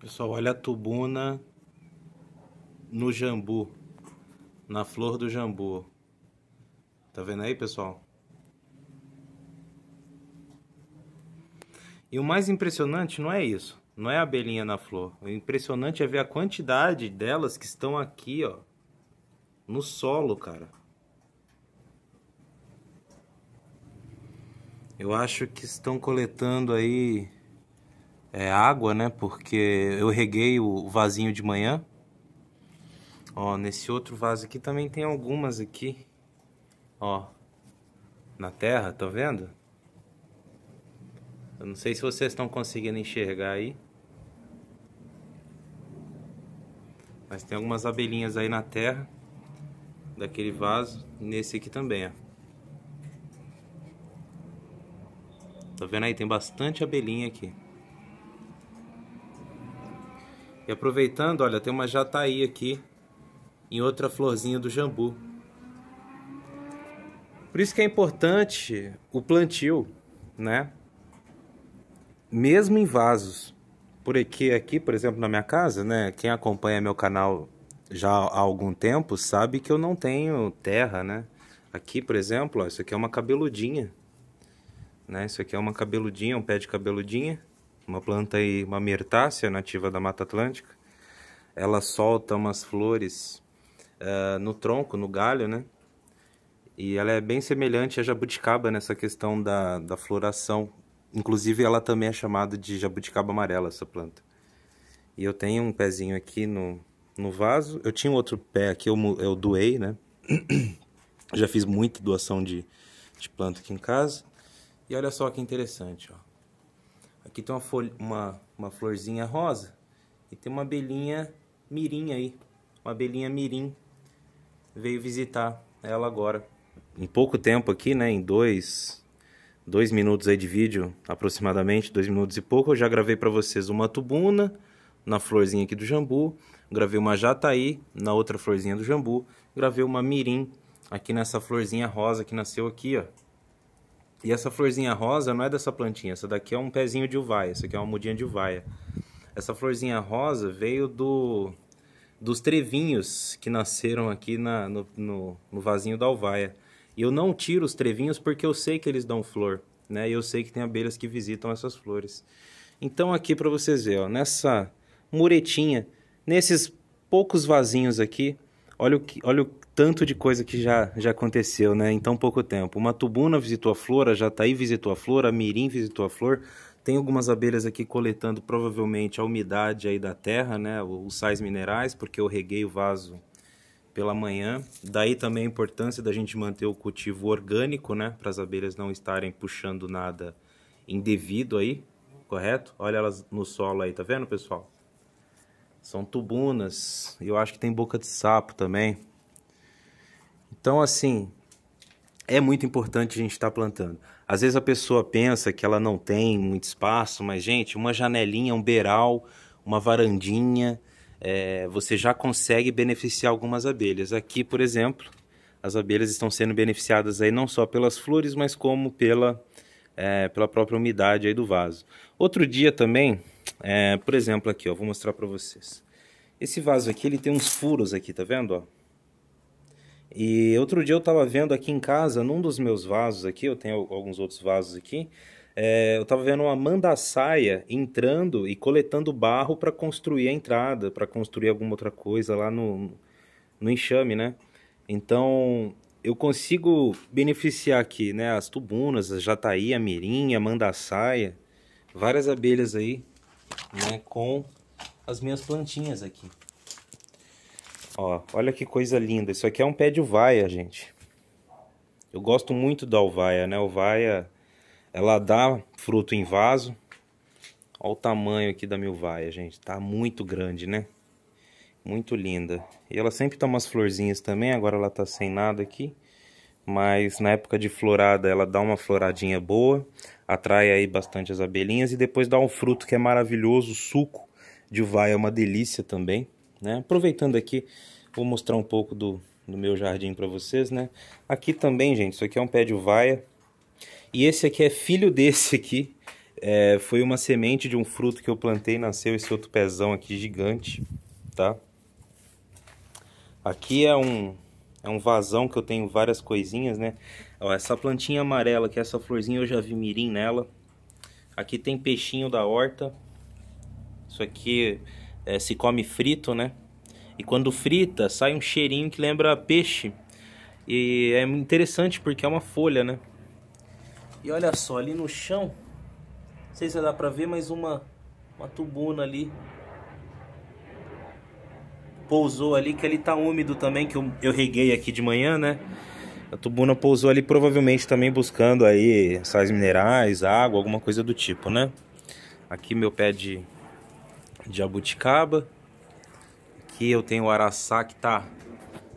Pessoal, olha a tubuna no jambu, na flor do jambu. Tá vendo aí, pessoal? E o mais impressionante não é isso, não é a abelhinha na flor. O impressionante é ver a quantidade delas que estão aqui, ó, no solo, cara. Eu acho que estão coletando aí é, água, né? Porque eu reguei o vasinho de manhã. Ó, nesse outro vaso aqui também tem algumas aqui. Ó, na terra, tá vendo? Eu não sei se vocês estão conseguindo enxergar aí. Mas tem algumas abelhinhas aí na terra. Daquele vaso. Nesse aqui também, ó. Tá vendo aí? Tem bastante abelhinha aqui. E aproveitando, olha, tem uma jataí aqui em outra florzinha do jambu. Por isso que é importante o plantio, né? Mesmo em vasos. por aqui, por exemplo, na minha casa, né? Quem acompanha meu canal já há algum tempo sabe que eu não tenho terra, né? Aqui, por exemplo, ó, isso aqui é uma cabeludinha. Né? Isso aqui é uma cabeludinha, um pé de cabeludinha uma planta aí, uma mirtácea nativa da Mata Atlântica. Ela solta umas flores uh, no tronco, no galho, né? E ela é bem semelhante à jabuticaba nessa questão da, da floração. Inclusive, ela também é chamada de jabuticaba amarela, essa planta. E eu tenho um pezinho aqui no, no vaso. Eu tinha um outro pé aqui, eu, eu doei, né? Já fiz muita doação de, de planta aqui em casa. E olha só que interessante, ó. Aqui tem uma, folha, uma, uma florzinha rosa e tem uma abelhinha mirim aí. Uma abelhinha mirim veio visitar ela agora. Em pouco tempo aqui, né, em dois, dois minutos aí de vídeo, aproximadamente, dois minutos e pouco, eu já gravei para vocês uma tubuna na florzinha aqui do jambu, gravei uma jataí na outra florzinha do jambu, gravei uma mirim aqui nessa florzinha rosa que nasceu aqui, ó. E essa florzinha rosa não é dessa plantinha, essa daqui é um pezinho de uvaia, essa aqui é uma mudinha de uvaia. Essa florzinha rosa veio do dos trevinhos que nasceram aqui na, no, no, no vasinho da uvaia. E eu não tiro os trevinhos porque eu sei que eles dão flor, né? E eu sei que tem abelhas que visitam essas flores. Então aqui para vocês verem, ó, nessa muretinha, nesses poucos vasinhos aqui, Olha o, que, olha o tanto de coisa que já, já aconteceu, né? Em tão pouco tempo. Uma tubuna visitou a flor, a jataí visitou a flor, a mirim visitou a flor. Tem algumas abelhas aqui coletando provavelmente a umidade aí da terra, né? Os sais minerais, porque eu reguei o vaso pela manhã. Daí também a importância da gente manter o cultivo orgânico, né? Para as abelhas não estarem puxando nada indevido aí, correto? Olha elas no solo aí, tá vendo, pessoal? São tubunas. Eu acho que tem boca de sapo também. Então, assim, é muito importante a gente estar tá plantando. Às vezes a pessoa pensa que ela não tem muito espaço, mas, gente, uma janelinha, um beiral, uma varandinha, é, você já consegue beneficiar algumas abelhas. Aqui, por exemplo, as abelhas estão sendo beneficiadas aí não só pelas flores, mas como pela, é, pela própria umidade aí do vaso. Outro dia também, é, por exemplo, aqui, ó, vou mostrar para vocês. Esse vaso aqui, ele tem uns furos aqui, tá vendo? Ó? E outro dia eu estava vendo aqui em casa, num dos meus vasos aqui, eu tenho alguns outros vasos aqui, é, eu estava vendo uma mandaçaia entrando e coletando barro para construir a entrada, para construir alguma outra coisa lá no, no enxame, né? Então, eu consigo beneficiar aqui, né? As tubunas, a jataí, a mirinha a mandaçaia, várias abelhas aí né, com as minhas plantinhas aqui. Ó, olha que coisa linda. Isso aqui é um pé de uvaia, gente. Eu gosto muito da uvaia, né? Uvaia, ela dá fruto em vaso. Olha o tamanho aqui da minha uvaia, gente. Tá muito grande, né? Muito linda. E ela sempre toma umas florzinhas também. Agora ela tá sem nada aqui. Mas na época de florada, ela dá uma floradinha boa atrai aí bastante as abelhinhas e depois dá um fruto que é maravilhoso, suco de uvaia é uma delícia também, né? Aproveitando aqui, vou mostrar um pouco do, do meu jardim para vocês, né? Aqui também, gente, isso aqui é um pé de uvaia e esse aqui é filho desse aqui, é, foi uma semente de um fruto que eu plantei, nasceu esse outro pezão aqui gigante, tá? Aqui é um, é um vasão que eu tenho várias coisinhas, né? Ó, essa plantinha amarela, que é essa florzinha, eu já vi mirim nela. Aqui tem peixinho da horta. Isso aqui é, se come frito, né? E quando frita, sai um cheirinho que lembra peixe. E é interessante porque é uma folha, né? E olha só, ali no chão, não sei se dá pra ver, mas uma, uma tubuna ali pousou ali, que ali tá úmido também, que eu, eu reguei aqui de manhã, né? A tubuna pousou ali provavelmente também buscando aí sais minerais, água, alguma coisa do tipo, né? Aqui meu pé de, de abuticaba. Aqui eu tenho o araçá que tá,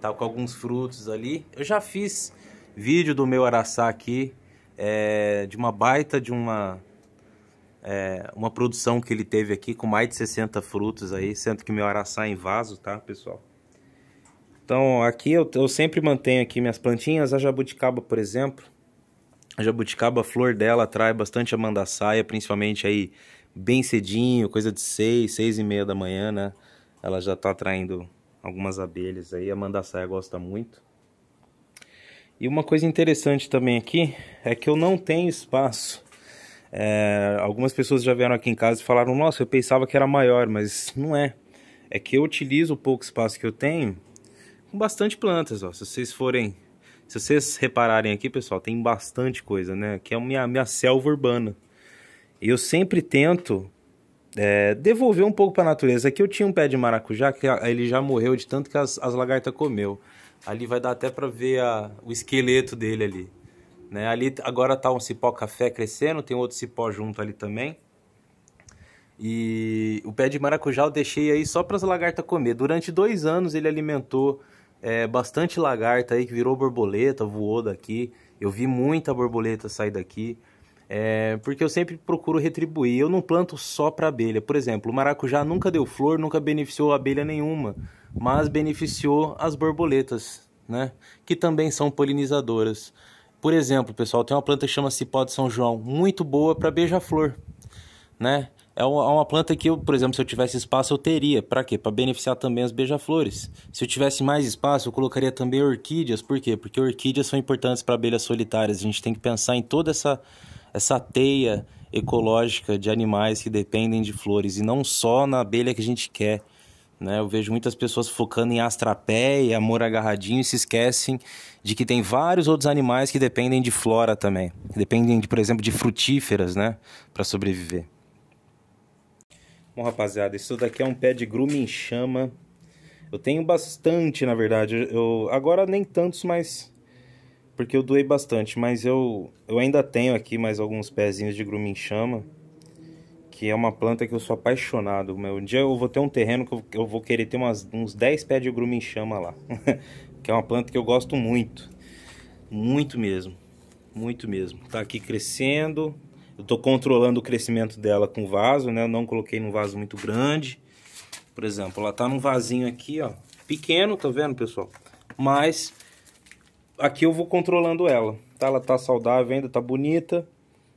tá com alguns frutos ali. Eu já fiz vídeo do meu araçá aqui, é, de uma baita de uma é, uma produção que ele teve aqui com mais de 60 frutos aí, sendo que meu araçá é em vaso, tá, pessoal? Então, aqui eu, eu sempre mantenho aqui minhas plantinhas, a jabuticaba, por exemplo, a jabuticaba, a flor dela atrai bastante a mandaçaia, principalmente aí bem cedinho, coisa de 6, 6 e meia da manhã, né? Ela já tá atraindo algumas abelhas aí, a mandaçaia gosta muito. E uma coisa interessante também aqui é que eu não tenho espaço é, algumas pessoas já vieram aqui em casa e falaram: Nossa, eu pensava que era maior, mas não é. É que eu utilizo o pouco espaço que eu tenho com bastante plantas. Ó. Se vocês forem, se vocês repararem aqui, pessoal, tem bastante coisa, né? Que é a minha, minha selva urbana. E eu sempre tento é, devolver um pouco para a natureza. Aqui eu tinha um pé de maracujá que ele já morreu de tanto que as, as lagartas comeu. Ali vai dar até para ver a, o esqueleto dele ali. Né? Ali agora está um cipó café crescendo, tem outro cipó junto ali também. E o pé de maracujá eu deixei aí só para as lagartas comer. Durante dois anos ele alimentou é, bastante lagarta aí que virou borboleta, voou daqui. Eu vi muita borboleta sair daqui. É, porque eu sempre procuro retribuir. Eu não planto só para abelha. Por exemplo, o maracujá nunca deu flor, nunca beneficiou abelha nenhuma, mas beneficiou as borboletas, né? Que também são polinizadoras. Por exemplo, pessoal, tem uma planta que chama cipó de São João, muito boa para beija-flor, né? É, é uma planta que eu, por exemplo, se eu tivesse espaço, eu teria. Para quê? Para beneficiar também as beija-flores. Se eu tivesse mais espaço, eu colocaria também orquídeas. Por quê? Porque orquídeas são importantes para abelhas solitárias. A gente tem que pensar em toda essa, essa teia ecológica de animais que dependem de flores e não só na abelha que a gente quer. Né? Eu vejo muitas pessoas focando em astrapé e amor agarradinho e se esquecem de que tem vários outros animais que dependem de flora também. Dependem, de, por exemplo, de frutíferas né? para sobreviver. Bom, rapaziada, isso daqui é um pé de grume em chama. Eu tenho bastante, na verdade. Eu, agora nem tantos, mas porque eu doei bastante, mas eu, eu ainda tenho aqui mais alguns pezinhos de grume em chama que é uma planta que eu sou apaixonado. Meu. Um dia eu vou ter um terreno que eu, vou querer ter umas, uns 10 pés de grume em chama lá. que é uma planta que eu gosto muito. Muito mesmo. Muito mesmo. Tá aqui crescendo. Eu tô controlando o crescimento dela com vaso, né? Eu não coloquei num vaso muito grande. Por exemplo, ela tá num vasinho aqui, ó. Pequeno, tá vendo, pessoal? Mas aqui eu vou controlando ela. Tá? Ela tá saudável ainda, tá bonita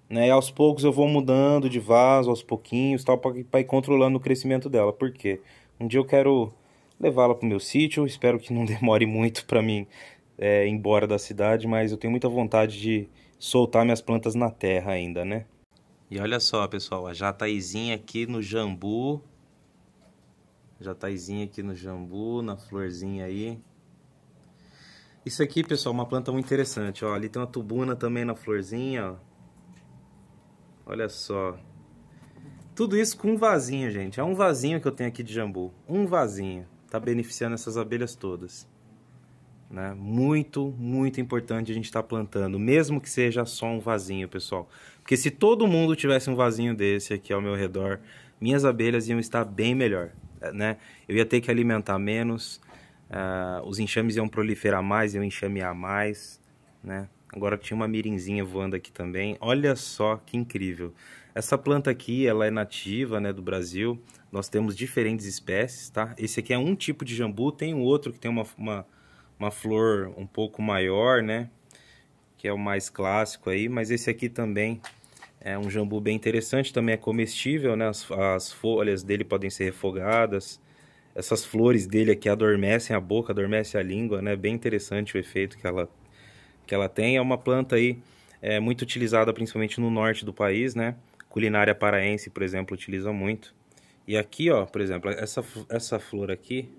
né? E aos poucos eu vou mudando de vaso, aos pouquinhos, tal, para ir controlando o crescimento dela. Por quê? Um dia eu quero levá-la para o meu sítio, espero que não demore muito para mim é, ir embora da cidade, mas eu tenho muita vontade de soltar minhas plantas na terra ainda, né? E olha só, pessoal, a jataizinha aqui no jambu. Jataizinha aqui no jambu, na florzinha aí. Isso aqui, pessoal, é uma planta muito interessante, ó. Ali tem uma tubuna também na florzinha, ó. Olha só. Tudo isso com um vasinho, gente. É um vasinho que eu tenho aqui de jambu. Um vasinho. Tá beneficiando essas abelhas todas. Né? Muito, muito importante a gente estar tá plantando, mesmo que seja só um vasinho, pessoal. Porque se todo mundo tivesse um vasinho desse aqui ao meu redor, minhas abelhas iam estar bem melhor, né? Eu ia ter que alimentar menos, uh, os enxames iam proliferar mais, iam enxamear mais, né? Agora tinha uma mirinzinha voando aqui também. Olha só que incrível. Essa planta aqui, ela é nativa, né, do Brasil. Nós temos diferentes espécies, tá? Esse aqui é um tipo de jambu, tem um outro que tem uma, uma, uma flor um pouco maior, né? Que é o mais clássico aí, mas esse aqui também é um jambu bem interessante, também é comestível, né? As, as folhas dele podem ser refogadas. Essas flores dele aqui adormecem a boca, adormecem a língua, né? Bem interessante o efeito que ela que ela tem. É uma planta aí é, muito utilizada principalmente no norte do país, né? Culinária paraense, por exemplo, utiliza muito. E aqui, ó, por exemplo, essa, essa flor aqui,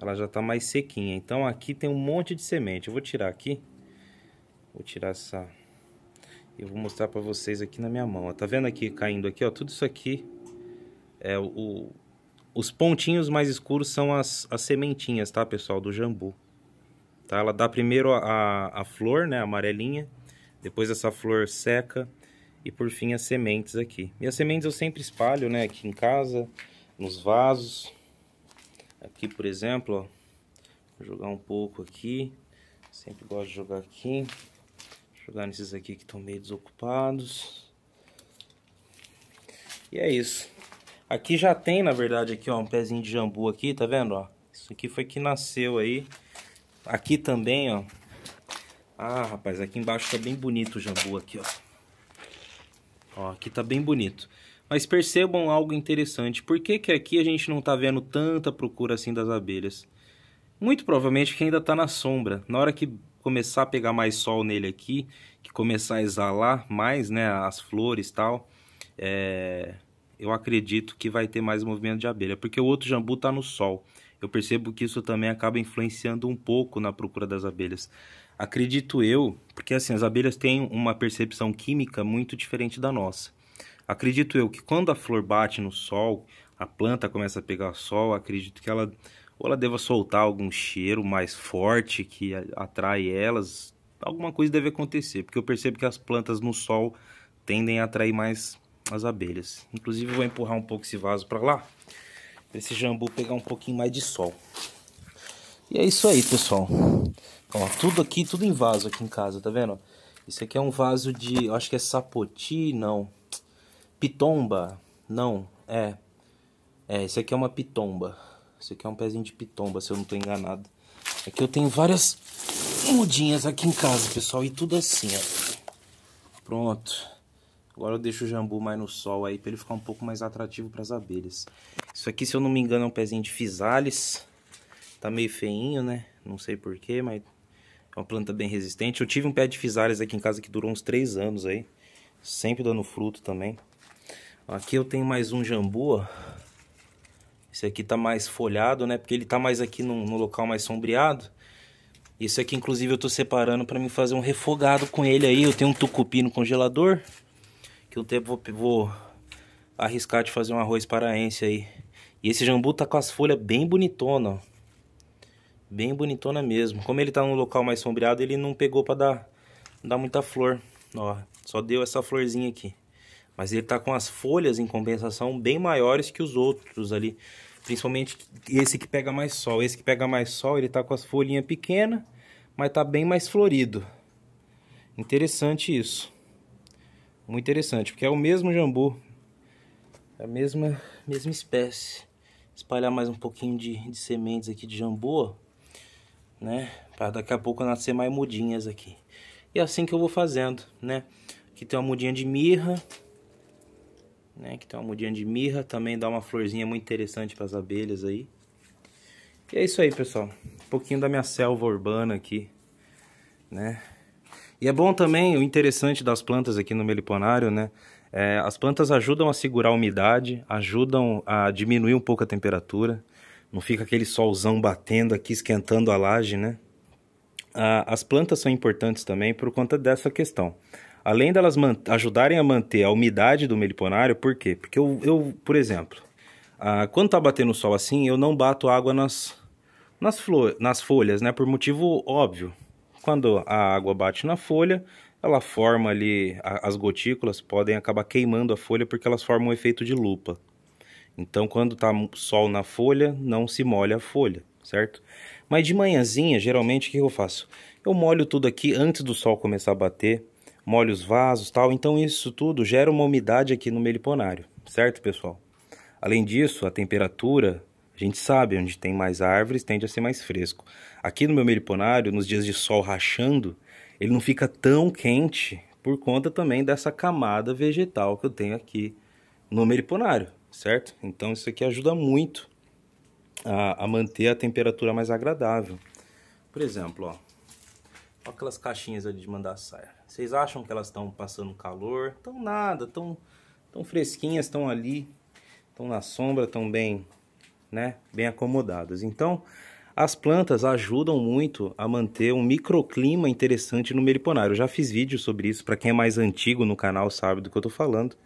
ela já está mais sequinha. Então aqui tem um monte de semente. Eu vou tirar aqui. Vou tirar essa... Eu vou mostrar para vocês aqui na minha mão. Ó. Tá vendo aqui, caindo aqui, ó? Tudo isso aqui é o... Os pontinhos mais escuros são as, as sementinhas, tá, pessoal? Do jambu. Tá? Ela dá primeiro a, a flor, né, amarelinha, depois essa flor seca e por fim as sementes aqui. E as sementes eu sempre espalho, né, aqui em casa, nos vasos. Aqui, por exemplo, ó, vou jogar um pouco aqui, sempre gosto de jogar aqui. Vou jogar nesses aqui que estão meio desocupados. E é isso. Aqui já tem, na verdade, aqui ó, um pezinho de jambu aqui, tá vendo, ó? Isso aqui foi que nasceu aí. Aqui também, ó. Ah, rapaz, aqui embaixo tá bem bonito o jambu aqui, ó. Ó, aqui tá bem bonito. Mas percebam algo interessante. Por que que aqui a gente não tá vendo tanta procura assim das abelhas? Muito provavelmente que ainda tá na sombra. Na hora que começar a pegar mais sol nele aqui, que começar a exalar mais, né, as flores e tal, é... eu acredito que vai ter mais movimento de abelha, porque o outro jambu tá no sol eu percebo que isso também acaba influenciando um pouco na procura das abelhas. Acredito eu, porque assim, as abelhas têm uma percepção química muito diferente da nossa. Acredito eu que quando a flor bate no sol, a planta começa a pegar sol, acredito que ela ou ela deva soltar algum cheiro mais forte que atrai elas, alguma coisa deve acontecer, porque eu percebo que as plantas no sol tendem a atrair mais as abelhas. Inclusive, eu vou empurrar um pouco esse vaso para lá para esse jambu pegar um pouquinho mais de sol. E é isso aí, pessoal. Ó, tudo aqui, tudo em vaso aqui em casa, tá vendo? Isso aqui é um vaso de, eu acho que é sapoti, não. Pitomba, não, é. É, isso aqui é uma pitomba. Isso aqui é um pezinho de pitomba, se eu não tô enganado. Aqui eu tenho várias mudinhas aqui em casa, pessoal, e tudo assim, ó. Pronto. Agora eu deixo o jambu mais no sol aí, para ele ficar um pouco mais atrativo para as abelhas. Isso aqui, se eu não me engano, é um pezinho de fisales. Tá meio feinho, né? Não sei porquê, mas é uma planta bem resistente. Eu tive um pé de fisales aqui em casa que durou uns 3 anos aí. Sempre dando fruto também. Aqui eu tenho mais um jambu, ó. Esse aqui tá mais folhado, né? Porque ele tá mais aqui no, no local mais sombreado. Esse aqui, inclusive, eu tô separando para mim fazer um refogado com ele aí. Eu tenho um tucupi no congelador. Que um tempo vou, vou arriscar de fazer um arroz paraense aí. E esse jambu tá com as folhas bem bonitona, ó. Bem bonitona mesmo. Como ele tá num local mais sombreado, ele não pegou pra dar, dar muita flor. Ó, só deu essa florzinha aqui. Mas ele tá com as folhas, em compensação, bem maiores que os outros ali. Principalmente esse que pega mais sol. Esse que pega mais sol, ele tá com as folhinhas pequenas, mas tá bem mais florido. Interessante isso. Muito interessante, porque é o mesmo jambu, é a mesma, mesma espécie. Espalhar mais um pouquinho de, de sementes aqui de jambu, né? Para daqui a pouco nascer mais mudinhas aqui. E é assim que eu vou fazendo, né? Aqui tem uma mudinha de mirra, né? Que tem uma mudinha de mirra, também dá uma florzinha muito interessante para as abelhas aí. E é isso aí, pessoal. Um pouquinho da minha selva urbana aqui, né? E é bom também, o interessante das plantas aqui no meliponário, né? É, as plantas ajudam a segurar a umidade, ajudam a diminuir um pouco a temperatura. Não fica aquele solzão batendo aqui, esquentando a laje, né? Ah, as plantas são importantes também por conta dessa questão. Além delas ajudarem a manter a umidade do meliponário, por quê? Porque eu, eu por exemplo, ah, quando tá batendo sol assim, eu não bato água nas, nas, flor, nas folhas, né? Por motivo óbvio. Quando a água bate na folha, ela forma ali, a, as gotículas podem acabar queimando a folha porque elas formam um efeito de lupa. Então, quando está sol na folha, não se molha a folha, certo? Mas de manhãzinha, geralmente, o que eu faço? Eu molho tudo aqui antes do sol começar a bater, molho os vasos tal. Então, isso tudo gera uma umidade aqui no meliponário, certo, pessoal? Além disso, a temperatura a gente sabe, onde tem mais árvores tende a ser mais fresco. Aqui no meu meliponário, nos dias de sol rachando, ele não fica tão quente por conta também dessa camada vegetal que eu tenho aqui no meliponário, certo? Então isso aqui ajuda muito a, a manter a temperatura mais agradável. Por exemplo, ó, ó aquelas caixinhas ali de mandar saia. Vocês acham que elas estão passando calor? Estão nada, estão tão fresquinhas, estão ali, estão na sombra, estão bem né, bem acomodadas. Então, as plantas ajudam muito a manter um microclima interessante no meliponário. Eu já fiz vídeo sobre isso, para quem é mais antigo no canal sabe do que eu estou falando.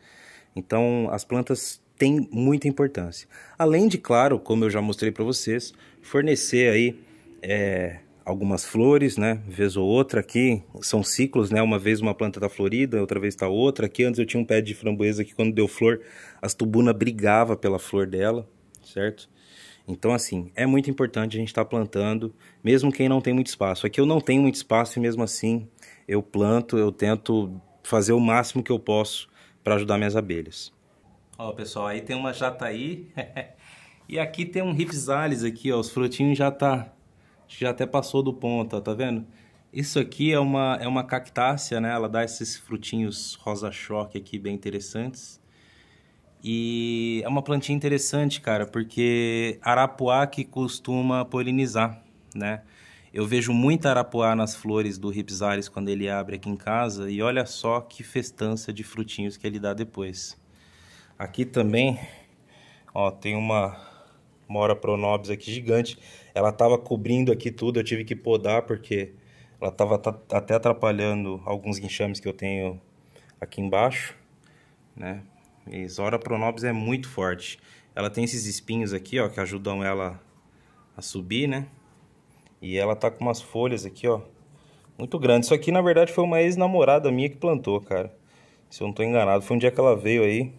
Então, as plantas têm muita importância. Além de, claro, como eu já mostrei para vocês, fornecer aí é, algumas flores, né, vez ou outra aqui, são ciclos, né, uma vez uma planta tá florida, outra vez tá outra. Aqui antes eu tinha um pé de framboesa que quando deu flor, as tubunas brigava pela flor dela, certo? Então, assim, é muito importante a gente estar tá plantando, mesmo quem não tem muito espaço. Aqui eu não tenho muito espaço e mesmo assim eu planto, eu tento fazer o máximo que eu posso para ajudar minhas abelhas. Ó, pessoal, aí tem uma jataí e aqui tem um ripsalis aqui, ó, os frutinhos já tá já até passou do ponto, ó, tá vendo? Isso aqui é uma é uma cactácea, né? Ela dá esses frutinhos rosa choque aqui bem interessantes. E é uma plantinha interessante, cara, porque arapuá que costuma polinizar, né? Eu vejo muita arapuá nas flores do Ripsaris quando ele abre aqui em casa e olha só que festança de frutinhos que ele dá depois. Aqui também, ó, tem uma mora pronobis aqui gigante. Ela tava cobrindo aqui tudo, eu tive que podar porque ela tava até atrapalhando alguns enxames que eu tenho aqui embaixo, né? Exora pronobis é muito forte. Ela tem esses espinhos aqui, ó, que ajudam ela a subir, né? E ela tá com umas folhas aqui, ó, muito grande. Isso aqui, na verdade, foi uma ex-namorada minha que plantou, cara. Se eu não tô enganado. Foi um dia que ela veio aí,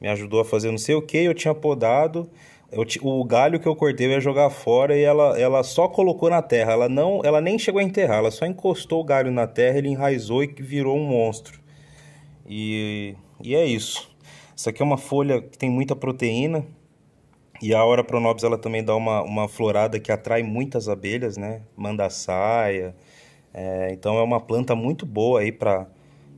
me ajudou a fazer não sei o que, eu tinha podado... Eu, o galho que eu cortei eu ia jogar fora e ela, ela só colocou na terra. Ela não, ela nem chegou a enterrar, ela só encostou o galho na terra, ele enraizou e virou um monstro. E, e é isso. Isso aqui é uma folha que tem muita proteína e a Aura Pronobis ela também dá uma, uma florada que atrai muitas abelhas, né? Mandaçaia. É, então é uma planta muito boa aí para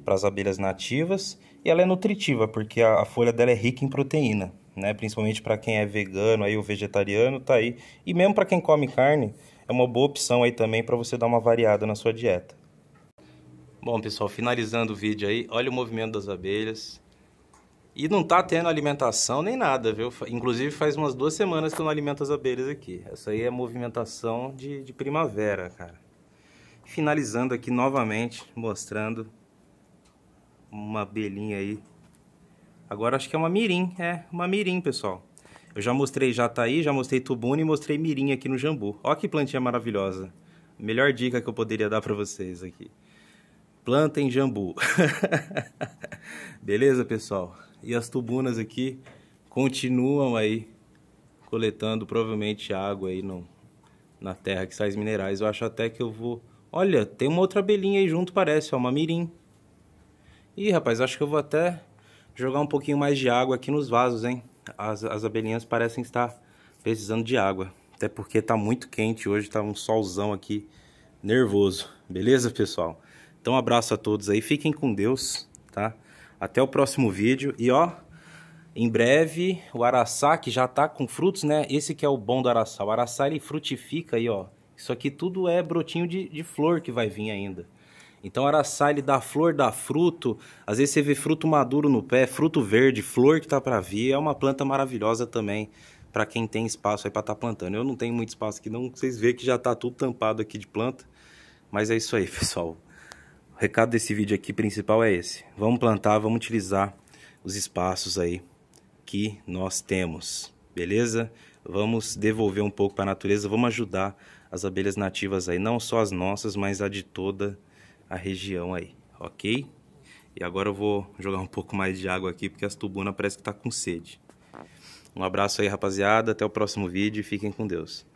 as abelhas nativas e ela é nutritiva porque a, a folha dela é rica em proteína, né? Principalmente para quem é vegano aí ou vegetariano, tá aí. E mesmo para quem come carne, é uma boa opção aí também para você dar uma variada na sua dieta. Bom, pessoal, finalizando o vídeo aí, olha o movimento das abelhas. E não tá tendo alimentação nem nada, viu? Inclusive faz umas duas semanas que eu não alimento as abelhas aqui. Essa aí é movimentação de, de primavera, cara. Finalizando aqui novamente, mostrando uma abelhinha aí. Agora acho que é uma mirim, é, uma mirim, pessoal. Eu já mostrei jataí, tá já mostrei tubuna e mostrei mirim aqui no jambu. Olha que plantinha maravilhosa. Melhor dica que eu poderia dar para vocês aqui. Plantem jambu. Beleza, pessoal? e as tubunas aqui continuam aí coletando provavelmente água aí no, na terra que sai minerais. Eu acho até que eu vou... Olha, tem uma outra abelhinha aí junto, parece, ó, uma mirim. Ih, rapaz, acho que eu vou até jogar um pouquinho mais de água aqui nos vasos, hein? As, as abelhinhas parecem estar precisando de água. Até porque tá muito quente hoje, tá um solzão aqui nervoso. Beleza, pessoal? Então, um abraço a todos aí. Fiquem com Deus, tá? Até o próximo vídeo e ó, em breve o araçá que já está com frutos, né? Esse que é o bom do araçá. O araçá ele frutifica aí, ó. Isso aqui tudo é brotinho de, de flor que vai vir ainda. Então o araçá ele dá flor, dá fruto. Às vezes você vê fruto maduro no pé, fruto verde, flor que tá para vir. É uma planta maravilhosa também para quem tem espaço aí para estar tá plantando. Eu não tenho muito espaço aqui não, vocês vêem que já tá tudo tampado aqui de planta. Mas é isso aí, pessoal. O recado desse vídeo aqui principal é esse. Vamos plantar, vamos utilizar os espaços aí que nós temos, beleza? Vamos devolver um pouco para a natureza, vamos ajudar as abelhas nativas aí, não só as nossas, mas a de toda a região aí, ok? E agora eu vou jogar um pouco mais de água aqui, porque as tubunas parece que tá com sede. Um abraço aí, rapaziada, até o próximo vídeo e fiquem com Deus.